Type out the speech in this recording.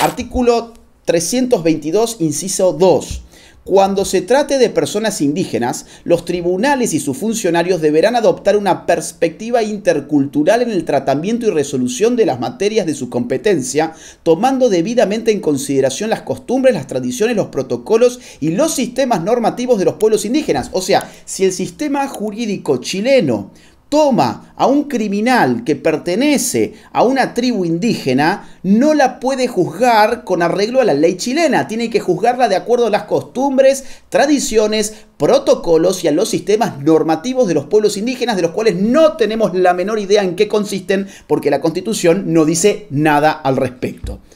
Artículo 322, inciso 2. Cuando se trate de personas indígenas, los tribunales y sus funcionarios deberán adoptar una perspectiva intercultural en el tratamiento y resolución de las materias de su competencia, tomando debidamente en consideración las costumbres, las tradiciones, los protocolos y los sistemas normativos de los pueblos indígenas. O sea, si el sistema jurídico chileno toma a un criminal que pertenece a una tribu indígena, no la puede juzgar con arreglo a la ley chilena, tiene que juzgarla de acuerdo a las costumbres, tradiciones, protocolos y a los sistemas normativos de los pueblos indígenas, de los cuales no tenemos la menor idea en qué consisten, porque la constitución no dice nada al respecto.